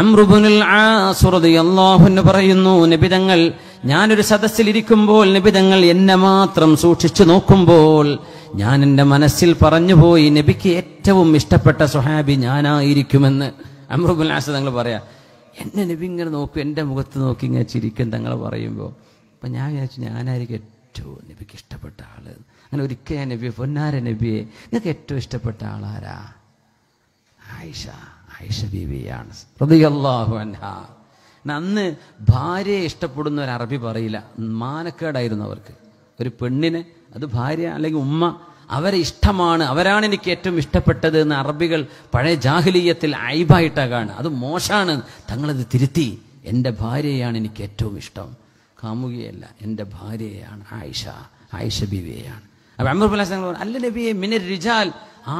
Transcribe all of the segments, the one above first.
അമ്രുബുനിൽ അള്ളാഹുന്ന് പറയുന്നു നിബിതങ്ങൾ ഞാനൊരു സദസ്സിലിരിക്കുമ്പോൾ നിബിതങ്ങൾ എന്നെ മാത്രം സൂക്ഷിച്ചു നോക്കുമ്പോൾ ഞാൻ എൻ്റെ മനസ്സിൽ പറഞ്ഞുപോയി നബിക്ക് ഏറ്റവും ഇഷ്ടപ്പെട്ട സുഹാബി ഞാനായിരിക്കുമെന്ന് അമ്രുബുൽ ആസ് തങ്ങൾ പറയാം എന്നെ നബി ഇങ്ങനെ നോക്കും എൻ്റെ മുഖത്ത് നോക്കി ഇങ്ങനെ ചിരിക്കും തങ്ങൾ പറയുമ്പോൾ അപ്പം ഞാൻ വിചാരിച്ചു ഞാനായിരിക്കും ഏറ്റവും നബിക്ക് ഇഷ്ടപ്പെട്ട ആള് അങ്ങനെ ഒരിക്കൽ നബിയെ പൊന്നാര നബിയെ നിങ്ങൾക്ക് ഏറ്റവും ഇഷ്ടപ്പെട്ട ആളാരാ ആയിഷ ആയിഷ ബീവിയാണ് അൻഹ അന്ന് ഭാര്യയെ ഇഷ്ടപ്പെടുന്ന ഒരു അറബി പറയില്ല മാനക്കേടായിരുന്നു അവർക്ക് ഒരു പെണ്ണിനെ അത് ഭാര്യ അല്ലെങ്കിൽ ഉമ്മ അവരെ ഇഷ്ടമാണ് അവരാണ് എനിക്ക് ഏറ്റവും ഇഷ്ടപ്പെട്ടത് എന്ന് അറബികൾ പഴയ ജാഹ്ലീയത്തിൽ അയബായിട്ടാണ് അത് മോശമാണ് തങ്ങളത് തിരുത്തി എൻ്റെ ഭാര്യയാണ് എനിക്ക് ഏറ്റവും ഇഷ്ടം കാമുകിയല്ല എൻ്റെ ഭാര്യയാണ് ആയിഷ ആയിഷ ബിവിയാണ് അപ്പൊ അമർ പുലാസ് അല്ല നബിയെ മിനർ റിജാൽ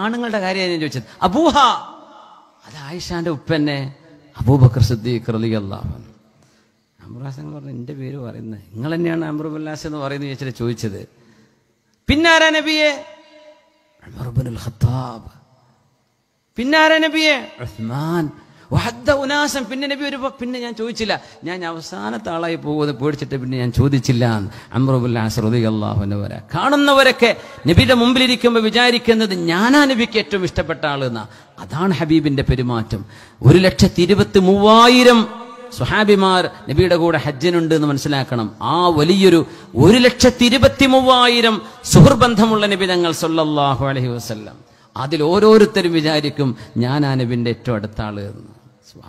ആണുങ്ങളുടെ കാര്യം ഞാൻ ചോദിച്ചത് അബൂഹ അത് ആയിഷാന്റെ ഉപ്പന്നെ അബൂബക്കർ സിദ്ദീഖ് റലി അള്ളാഹു അമ്രാസ് എന്ന് പറഞ്ഞു എൻ്റെ പേര് പറയുന്നത് നിങ്ങൾ തന്നെയാണ് അമ്രുബുല്ലാസ് എന്ന് പറയുന്നത് ചോദിച്ചിട്ട് ചോദിച്ചത് പിന്നാരാ നബിയെ ഖത്താബ് പിന്നാരാ നബിയെ ഉസ്മാൻ വഹദ്ദ ഉനാസം പിന്നെ നബി ഒരു പിന്നെ ഞാൻ ചോദിച്ചില്ല ഞാൻ അവസാനത്തെ ആളായി പോകുന്നത് പേടിച്ചിട്ട് പിന്നെ ഞാൻ ചോദിച്ചില്ല അമ്രബുല്ലാഹുന്ന് വരെ കാണുന്നവരൊക്കെ നബിയുടെ മുമ്പിലിരിക്കുമ്പോൾ വിചാരിക്കുന്നത് ഞാനാ നബിക്ക് ഏറ്റവും ഇഷ്ടപ്പെട്ട ആൾ എന്നാണ് അതാണ് ഹബീബിന്റെ പെരുമാറ്റം ഒരു ലക്ഷത്തി ഇരുപത്തി മൂവായിരം സുഹാബിമാർ നബിയുടെ കൂടെ ഹജ്ജിനുണ്ട് എന്ന് മനസ്സിലാക്കണം ആ വലിയൊരു ഒരു ലക്ഷത്തി ഇരുപത്തി മൂവായിരം സുഹൃബന്ധമുള്ള നബി തങ്ങൾ സൊല്ലാഹു അലഹി വസല്ലം അതിൽ ഓരോരുത്തരും വിചാരിക്കും ഞാൻ ആ നബിന്റെ ഏറ്റവും അടുത്ത ആള് എന്ന്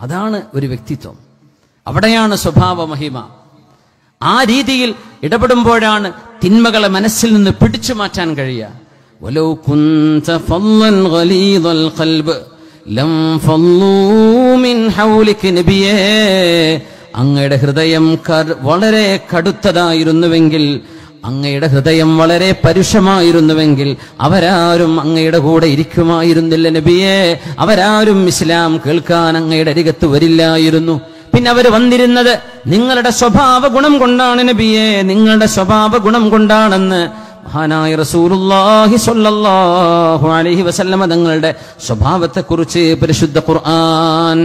അതാണ് ഒരു വ്യക്തിത്വം അവിടെയാണ് സ്വഭാവ മഹിമ ആ രീതിയിൽ ഇടപെടുമ്പോഴാണ് തിന്മകളെ മനസ്സിൽ നിന്ന് പിടിച്ചു മാറ്റാൻ കഴിയുക അങ്ങയുടെ ഹൃദയം വളരെ കടുത്തതായിരുന്നുവെങ്കിൽ അങ്ങയുടെ ഹൃദയം വളരെ പരുഷമായിരുന്നുവെങ്കിൽ അവരാരും അങ്ങയുടെ കൂടെ ഇരിക്കുമായിരുന്നില്ല നബിയെ അവരാരും ഇസ്ലാം കേൾക്കാൻ അങ്ങയുടെ അരികത്ത് വരില്ലായിരുന്നു പിന്നെ അവർ വന്നിരുന്നത് നിങ്ങളുടെ സ്വഭാവ ഗുണം കൊണ്ടാണ് നബിയെ നിങ്ങളുടെ സ്വഭാവ ഗുണം കൊണ്ടാണെന്ന് മഹാനായ റസൂലുല്ലാഹി സ്വല്ലല്ലാഹു അലൈഹി വസല്ലമ തങ്ങളുടെ സ്വഭാവത്തെക്കുറിച്ച് പരിശുദ്ധ ഖുർആൻ